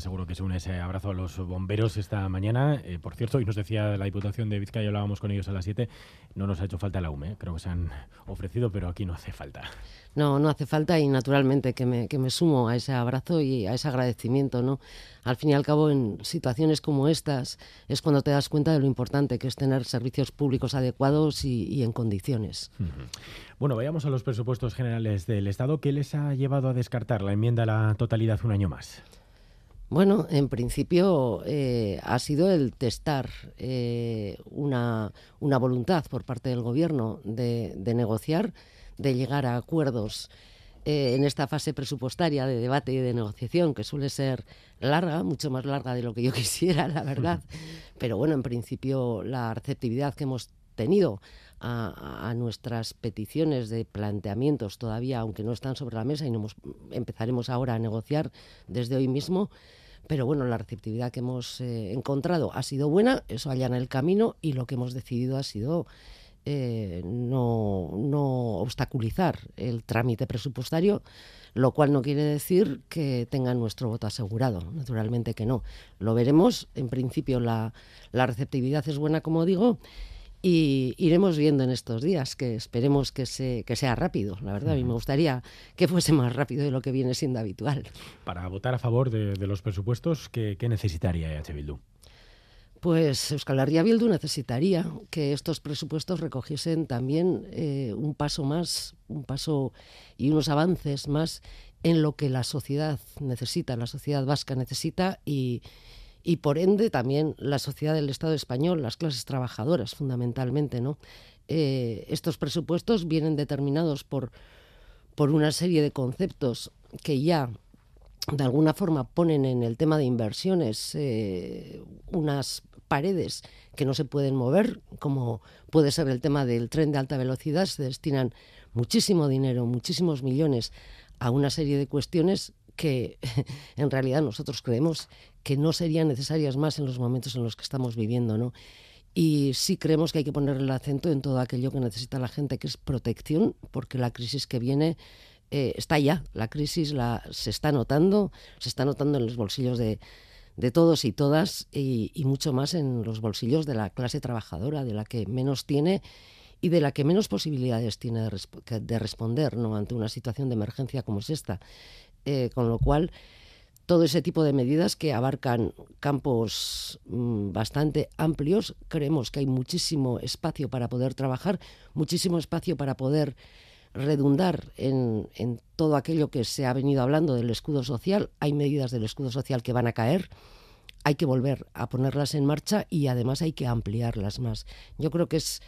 seguro que se une ese abrazo a los bomberos esta mañana. Eh, por cierto, Y nos decía la Diputación de Vizcaya, hablábamos con ellos a las 7, no nos ha hecho falta la UME, ¿eh? creo que se han ofrecido, pero aquí no hace falta. No, no hace falta y naturalmente que me, sumo a ese abrazo y a ese agradecimiento. ¿no? Al fin y al cabo, en situaciones como estas es cuando te das cuenta de lo importante que es tener servicios públicos adecuados y, en condiciones. Bueno, vayamos a los presupuestos generales del Estado. ¿Qué les ha llevado a descartar la enmienda a la totalidad un año más? Bueno, en principio eh, ha sido el testar eh, una, voluntad por parte del Gobierno de, negociar, de llegar a acuerdos eh, en esta fase presupuestaria de debate y de negociación, que suele ser larga, mucho más larga de lo que yo quisiera, la verdad. Pero bueno, en principio la receptividad que hemos tenido a, nuestras peticiones de planteamientos todavía, aunque no están sobre la mesa y empezaremos ahora a negociar desde hoy mismo, pero bueno, la receptividad que hemos eh, encontrado ha sido buena, eso allá en el camino y lo que hemos decidido ha sido eh, no, no, obstaculizar el trámite presupuestario, lo cual no quiere decir que tengan nuestro voto asegurado, naturalmente que no. Lo veremos, en principio la, la receptividad es buena, como digo. Y iremos viendo en estos días, que esperemos que, se, sea rápido. La verdad, a mí me gustaría que fuese más rápido de lo que viene siendo habitual. Para votar a favor de, los presupuestos, ¿qué, necesitaría EH Bildu? Pues Euskal Herria Bildu necesitaría que estos presupuestos recogiesen también eh, un paso más, un paso y unos avances más en lo que la sociedad necesita, la sociedad vasca necesita y, y por ende también la sociedad del Estado español, las clases trabajadoras fundamentalmente, ¿no? Eh, estos presupuestos vienen determinados por, por una serie de conceptos que ya de alguna forma ponen en el tema de inversiones eh, unas paredes que no se pueden mover, como puede ser el tema del tren de alta velocidad, se destinan muchísimo dinero, muchísimos millones a una serie de cuestiones que en realidad nosotros creemos que no serían necesarias más en los momentos en los que estamos viviendo, Y sí creemos que hay que poner el acento en todo aquello que necesita la gente, que es protección, porque la crisis que viene eh, está ya, la crisis la, se está notando, se está notando en los bolsillos de, todos y todas y, mucho más en los bolsillos de la clase trabajadora, de la que menos tiene y de la que menos posibilidades tiene de, responder ¿no? ante una situación de emergencia como es esta. Eh, con lo cual todo ese tipo de medidas que abarcan campos mm, bastante amplios, creemos que hay muchísimo espacio para poder trabajar, muchísimo espacio para poder redundar en, todo aquello que se ha venido hablando del escudo social. Hay medidas del escudo social que van a caer, hay que volver a ponerlas en marcha y además hay que ampliarlas más. Yo creo que es,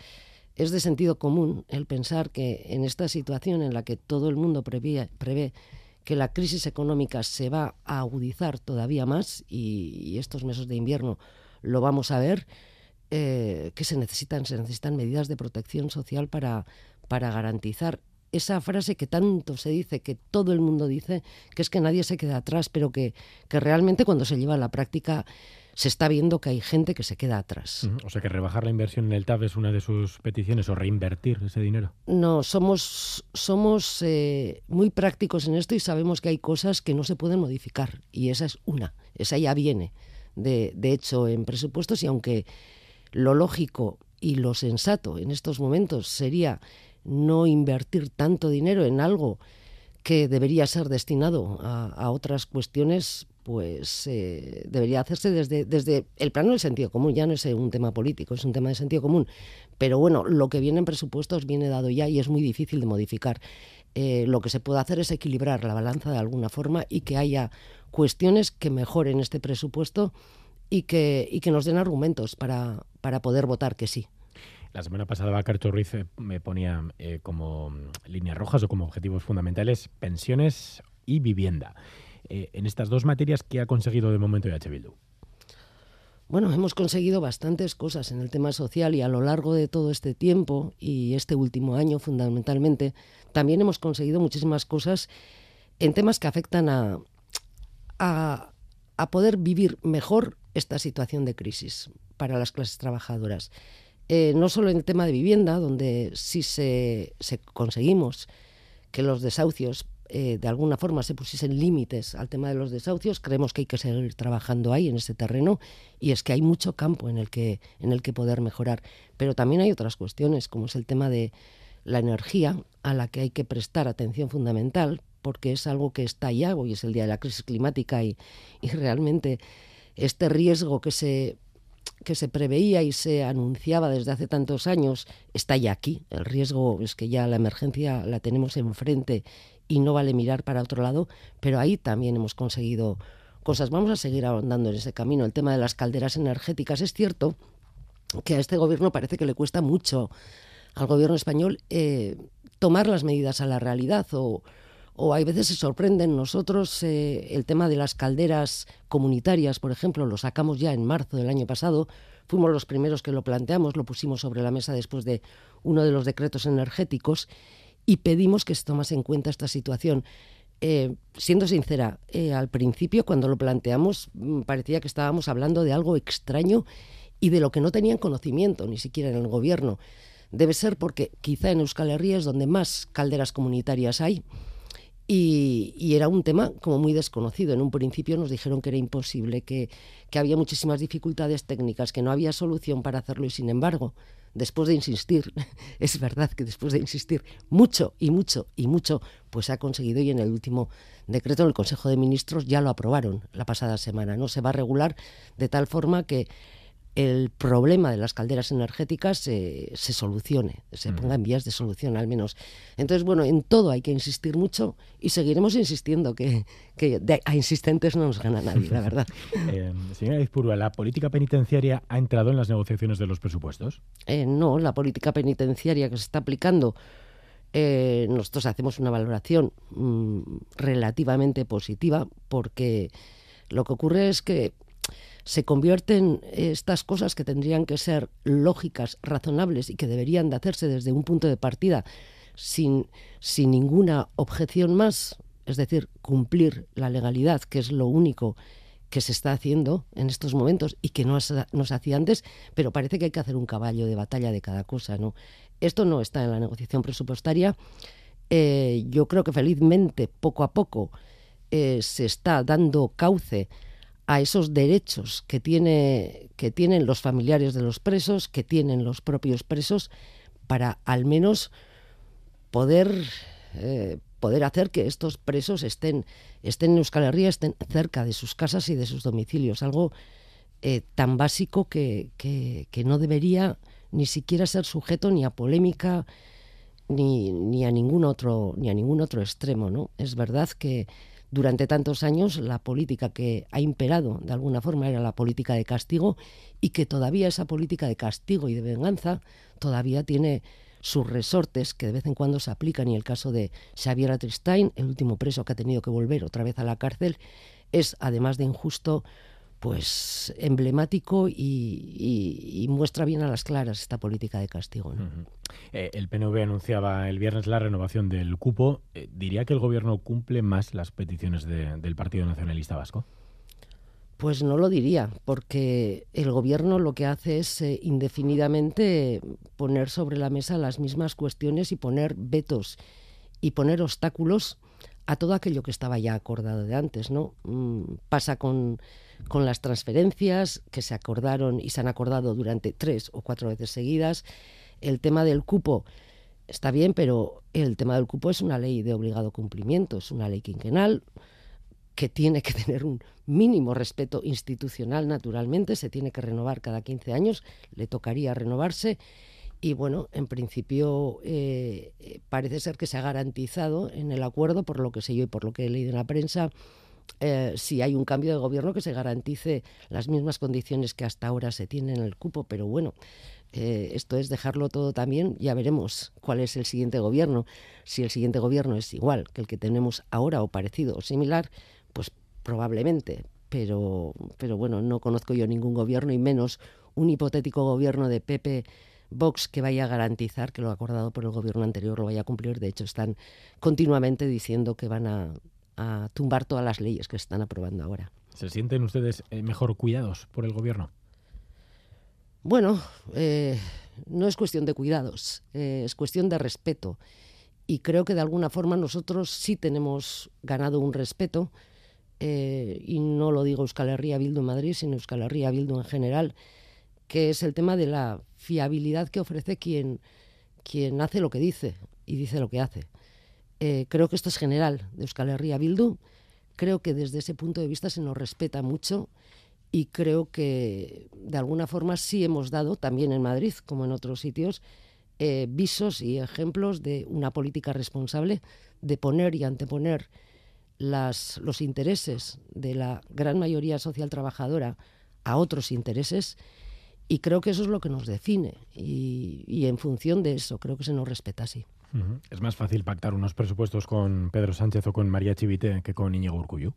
es de sentido común el pensar que en esta situación en la que todo el mundo prevé que la crisis económica se va a agudizar todavía más y, estos meses de invierno lo vamos a ver, eh, que se necesitan, se necesitan medidas de protección social para, para garantizar esa frase que tanto se dice, que todo el mundo dice, que es que nadie se queda atrás, pero que, que realmente cuando se lleva a la práctica se está viendo que hay gente que se queda atrás. O sea que rebajar la inversión en el TAP es una de sus peticiones o reinvertir ese dinero. No, somos, somos eh, muy prácticos en esto y sabemos que hay cosas que no se pueden modificar y esa es una, esa ya viene de, hecho en presupuestos y aunque lo lógico y lo sensato en estos momentos sería no invertir tanto dinero en algo que debería ser destinado a, a, otras cuestiones, pues eh, debería hacerse desde, desde el plano del sentido común. Ya no es un tema político, es un tema de sentido común. Pero bueno, lo que viene en presupuestos viene dado ya y es muy difícil de modificar. Eh, lo que se puede hacer es equilibrar la balanza de alguna forma y que haya cuestiones que mejoren este presupuesto y que, que nos den argumentos para, poder votar que sí. La semana pasada Bacarto Ruiz eh, me ponía como mm, líneas rojas o como objetivos fundamentales pensiones y vivienda. Eh, en estas dos materias, ¿qué ha conseguido de momento IH e Bildu? Bueno, hemos conseguido bastantes cosas en el tema social y a lo largo de todo este tiempo y este último año fundamentalmente, también hemos conseguido muchísimas cosas en temas que afectan a, a, poder vivir mejor esta situación de crisis para las clases trabajadoras. Eh, no solo en el tema de vivienda, donde sí se, se conseguimos que los desahucios eh, de alguna forma se pusiesen límites al tema de los desahucios. Creemos que hay que seguir trabajando ahí, en ese terreno, y es que hay mucho campo en el que, en el que poder mejorar. Pero también hay otras cuestiones, como es el tema de la energía, a la que hay que prestar atención fundamental, porque es algo que está ya, hoy es el día de la crisis climática y, realmente este riesgo que se que se preveía y se anunciaba desde hace tantos años está ya aquí. El riesgo es que ya la emergencia la tenemos enfrente y no vale mirar para otro lado, pero ahí también hemos conseguido cosas. Vamos a seguir ahondando en ese camino. El tema de las calderas energéticas es cierto que a este gobierno parece que le cuesta mucho al gobierno español eh, tomar las medidas a la realidad o, o hay veces se sorprenden nosotros eh, el tema de las calderas comunitarias, por ejemplo, lo sacamos ya en marzo del año pasado, fuimos los primeros que lo planteamos, lo pusimos sobre la mesa después de uno de los decretos energéticos y pedimos que se tomase en cuenta esta situación. Eh, siendo sincera, eh, al principio cuando lo planteamos mm, parecía que estábamos hablando de algo extraño y de lo que no tenían conocimiento, ni siquiera en el gobierno. Debe ser porque quizá en Euskal Herria es donde más calderas comunitarias hay y, era un tema como muy desconocido. En un principio nos dijeron que era imposible, que, que, había muchísimas dificultades técnicas, que no había solución para hacerlo y sin embargo, después de insistir, es verdad que después de insistir mucho y mucho y mucho, pues se ha conseguido y en el último decreto del Consejo de Ministros ya lo aprobaron la pasada semana. No se va a regular de tal forma que el problema de las calderas energéticas se, solucione, se ponga en vías de solución al menos. Entonces, bueno, en todo hay que insistir mucho y seguiremos insistiendo, que, a insistentes no nos gana nadie, la verdad. Eh, señora Izpurba, ¿la política penitenciaria ha entrado en las negociaciones de los presupuestos? Eh, no, la política penitenciaria que se está aplicando. Eh, nosotros hacemos una valoración mm, relativamente positiva porque lo que ocurre es que se convierten eh, estas cosas que tendrían que ser lógicas, razonables y que deberían de hacerse desde un punto de partida sin, sin ninguna objeción más, es decir, cumplir la legalidad, que es lo único que se está haciendo en estos momentos y que no, nos se hacía antes, pero parece que hay que hacer un caballo de batalla de cada cosa, ¿no? Esto no está en la negociación presupuestaria. Eh, yo creo que felizmente, poco a poco, eh, se está dando cauce a esos derechos que, tiene, que tienen los familiares de los presos, que tienen los propios presos, para al menos poder, eh, poder hacer que estos presos estén, estén en Euskal Herria, estén cerca de sus casas y de sus domicilios. Algo eh, tan básico que, que, no debería ni siquiera ser sujeto ni a polémica ni, ni, a ningún otro ni a ningún otro extremo no es verdad que durante tantos años la política que ha imperado de alguna forma era la política de castigo y que todavía esa política de castigo y de venganza todavía tiene sus resortes que de vez en cuando se aplican y el caso de Xavier Atristain, el último preso que ha tenido que volver otra vez a la cárcel, es además de injusto pues emblemático y, muestra bien a las claras esta política de castigo. Eh, el PNV anunciaba el viernes la renovación del cupo. Eh, ¿Diría que el gobierno cumple más las peticiones del Partido Nacionalista Vasco? Pues no lo diría, porque el gobierno lo que hace es eh, indefinidamente poner sobre la mesa las mismas cuestiones y poner vetos y poner obstáculos a todo aquello que estaba ya acordado de antes, ¿no? Mm, pasa con con las transferencias que se acordaron y se han acordado durante tres o cuatro veces seguidas. El tema del cupo está bien, pero el tema del cupo es una ley de obligado cumplimiento, es una ley quinquenal que tiene que tener un mínimo respeto institucional, naturalmente, se tiene que renovar cada 15 años, le tocaría renovarse. Y bueno, en principio eh, eh, parece ser que se ha garantizado en el acuerdo, por lo que sé yo y por lo que he leído en la prensa, eh, si hay un cambio de gobierno que se garantice las mismas condiciones que hasta ahora se tienen en el cupo, pero bueno, eh, esto es dejarlo todo también, ya veremos cuál es el siguiente gobierno. Si el siguiente gobierno es igual que el que tenemos ahora o parecido o similar, pues probablemente, pero, pero bueno, no conozco yo ningún gobierno y menos un hipotético gobierno de Pepe Vox que vaya a garantizar que lo acordado por el gobierno anterior lo vaya a cumplir. De hecho, están continuamente diciendo que van a a tumbar todas las leyes que se están aprobando ahora. ¿Se sienten ustedes eh, mejor cuidados por el gobierno? Bueno, eh, no es cuestión de cuidados, eh, es cuestión de respeto. Y creo que de alguna forma nosotros sí tenemos ganado un respeto, y no lo digo Euskal Herria Bildu en Madrid, sino Euskal Herria Bildu en general, que es el tema de la fiabilidad que ofrece quien, quien hace lo que dice y dice lo que hace. Eh, creo que esto es general de Euskal Herria Bildu. Creo que desde ese punto de vista se nos respeta mucho y creo que de alguna forma sí hemos dado, también en Madrid como en otros sitios, eh, visos y ejemplos de una política responsable de poner y anteponer los intereses de la gran mayoría social trabajadora a otros intereses y creo que eso es lo que nos define y en función de eso creo que se nos respeta así. ¿Es más fácil pactar unos presupuestos con Pedro Sánchez o con María Chivite que con Íñigo Urcuyu?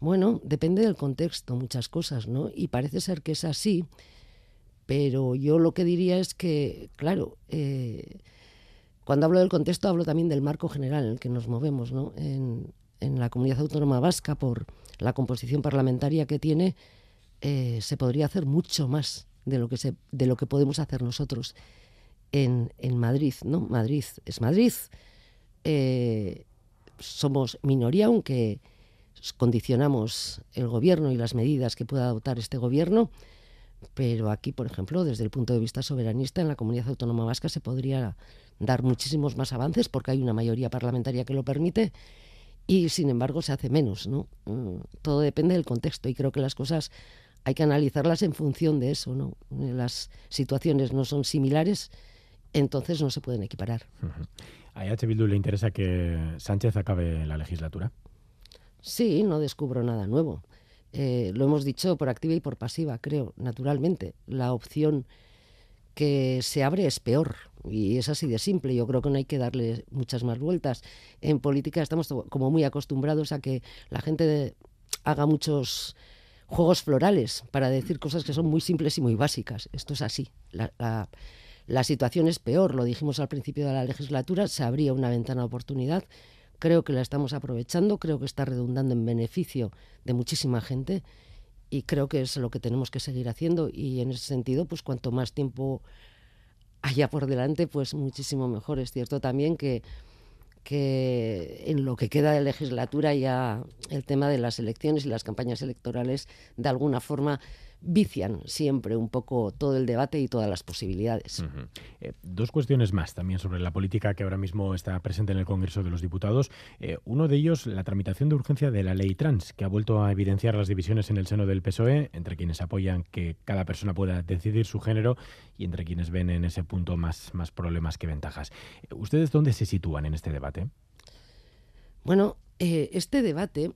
Bueno, depende del contexto, muchas cosas, ¿no? Y parece ser que es así, pero yo lo que diría es que, claro, eh, cuando hablo del contexto hablo también del marco general en el que nos movemos, ¿no? En, la comunidad autónoma vasca, por la composición parlamentaria que tiene, eh, se podría hacer mucho más de lo que, se, de lo que podemos hacer nosotros en, Madrid, ¿no? Madrid es Madrid. Eh, somos minoría, aunque condicionamos el gobierno y las medidas que pueda adoptar este gobierno, pero aquí, por ejemplo, desde el punto de vista soberanista, en la comunidad autónoma vasca se podría dar muchísimos más avances porque hay una mayoría parlamentaria que lo permite y, sin embargo, se hace menos. ¿no? Mm, todo depende del contexto y creo que las cosas hay que analizarlas en función de eso. ¿no? Eh, las situaciones no son similares entonces no se pueden equiparar. ¿A H. Bildu le interesa que Sánchez acabe la legislatura? Sí, no descubro nada nuevo. Eh, lo hemos dicho por activa y por pasiva, creo, naturalmente. La opción que se abre es peor y es así de simple. Yo creo que no hay que darle muchas más vueltas. En política estamos como muy acostumbrados a que la gente haga muchos juegos florales para decir cosas que son muy simples y muy básicas. Esto es así. la, la situación es peor, lo dijimos al principio de la legislatura, se abría una ventana de oportunidad. Creo que la estamos aprovechando, creo que está redundando en beneficio de muchísima gente y creo que es lo que tenemos que seguir haciendo y en ese sentido, pues cuanto más tiempo haya por delante, pues muchísimo mejor. Es cierto también que, que en lo que queda de legislatura ya el tema de las elecciones y las campañas electorales de alguna forma vician siempre un poco todo el debate y todas las posibilidades. Eh, dos cuestiones más también sobre la política que ahora mismo está presente en el Congreso de los Diputados. Eh, uno de ellos, la tramitación de urgencia de la ley trans, que ha vuelto a evidenciar las divisiones en el seno del PSOE entre quienes apoyan que cada persona pueda decidir su género y entre quienes ven en ese punto más, más problemas que ventajas. Eh, ¿Ustedes dónde se sitúan en este debate? Bueno, este debate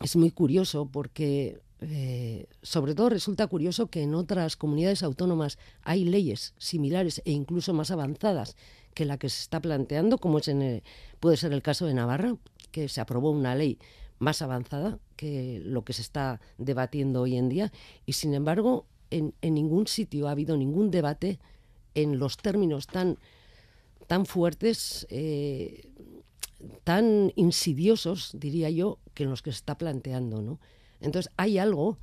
es muy curioso porque eh, sobre todo resulta curioso que en otras comunidades autónomas hay leyes similares e incluso más avanzadas que la que se está planteando, como es puede ser el caso de Navarra, que se aprobó una ley más avanzada que lo que se está debatiendo hoy en día y sin embargo en, ningún sitio ha habido ningún debate en los términos tan, tan fuertes, eh, tan insidiosos, diría yo, que en los que se está planteando, ¿no? Entonces hay algo,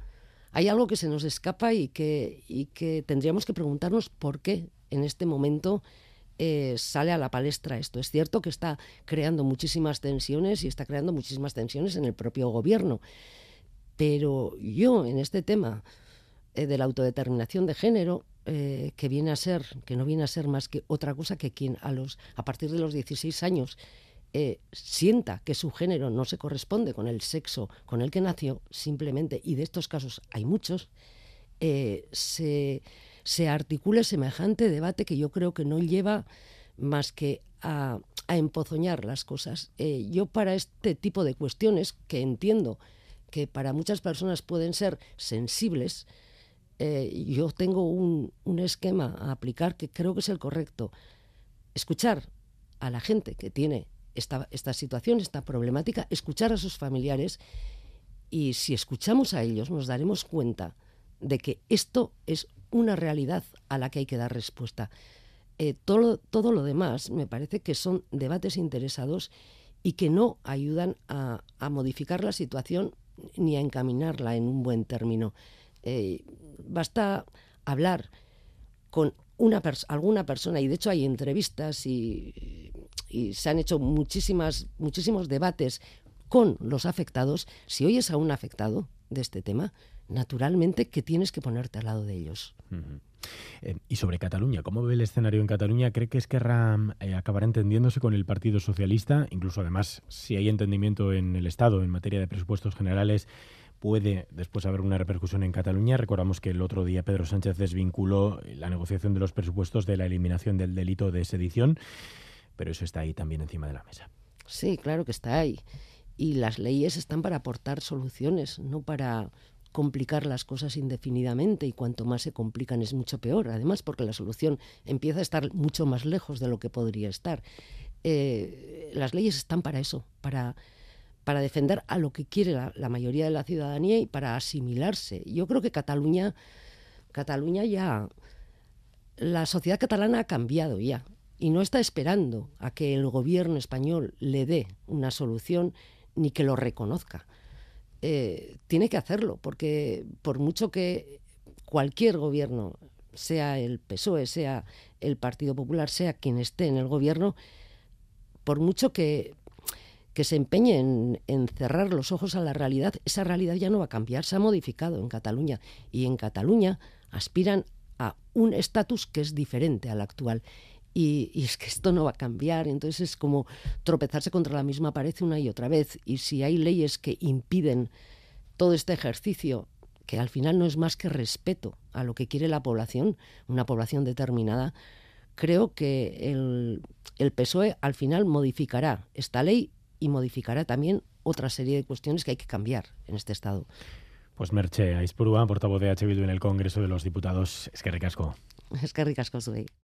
hay algo que se nos escapa y que, que tendríamos que preguntarnos por qué en este momento eh, sale a la palestra esto. Es cierto que está creando muchísimas tensiones y está creando muchísimas tensiones en el propio gobierno, pero yo en este tema eh, de la autodeterminación de género, eh, que viene a ser, que no viene a ser más que otra cosa que quien a los a partir de los 16 años eh, sienta que su género no se corresponde con el sexo con el que nació, simplemente, y de estos casos hay muchos, eh, se, articula semejante debate que yo creo que no lleva más que a, empozoñar las cosas. Eh, yo para este tipo de cuestiones, que entiendo que para muchas personas pueden ser sensibles, yo tengo un, un, esquema a aplicar que creo que es el correcto. Escuchar a la gente que tiene esta, situación, esta problemática, escuchar a sus familiares y si escuchamos a ellos nos daremos cuenta de que esto es una realidad a la que hay que dar respuesta. Eh, todo, todo, lo demás me parece que son debates interesados y que no ayudan a, modificar la situación ni a encaminarla en un buen término. Eh, basta hablar con una alguna persona, y de hecho hay entrevistas y y se han hecho muchísimas, muchísimos debates con los afectados, si oyes a un afectado de este tema, naturalmente que tienes que ponerte al lado de ellos. Eh, y sobre Cataluña, ¿cómo ve el escenario en Cataluña? ¿Cree que Esquerra eh, acabará entendiéndose con el Partido Socialista? Incluso, además, si hay entendimiento en el Estado en materia de presupuestos generales, puede después haber una repercusión en Cataluña. Recordamos que el otro día Pedro Sánchez desvinculó la negociación de los presupuestos de la eliminación del delito de sedición pero eso está ahí también encima de la mesa. Sí, claro que está ahí. Y las leyes están para aportar soluciones, no para complicar las cosas indefinidamente y cuanto más se complican es mucho peor, además porque la solución empieza a estar mucho más lejos de lo que podría estar. Eh, las leyes están para eso, para, para defender a lo que quiere la, la, mayoría de la ciudadanía y para asimilarse. Yo creo que Cataluña, Cataluña ya, la sociedad catalana ha cambiado ya y no está esperando a que el gobierno español le dé una solución ni que lo reconozca. Eh, tiene que hacerlo, porque por mucho que cualquier gobierno, sea el PSOE, sea el Partido Popular, sea quien esté en el gobierno, por mucho que, se empeñe en, cerrar los ojos a la realidad, esa realidad ya no va a cambiar, se ha modificado en Cataluña y en Cataluña aspiran a un estatus que es diferente al actual y, es que esto no va a cambiar. Entonces es como tropezarse contra la misma pared una y otra vez. Y si hay leyes que impiden todo este ejercicio, que al final no es más que respeto a lo que quiere la población, una población determinada, creo que el, PSOE al final modificará esta ley y modificará también otra serie de cuestiones que hay que cambiar en este Estado. Pues Merche Aizpurua, portavoz de H. en el Congreso de los Diputados, es que ricasco. Es que ricasco, soy.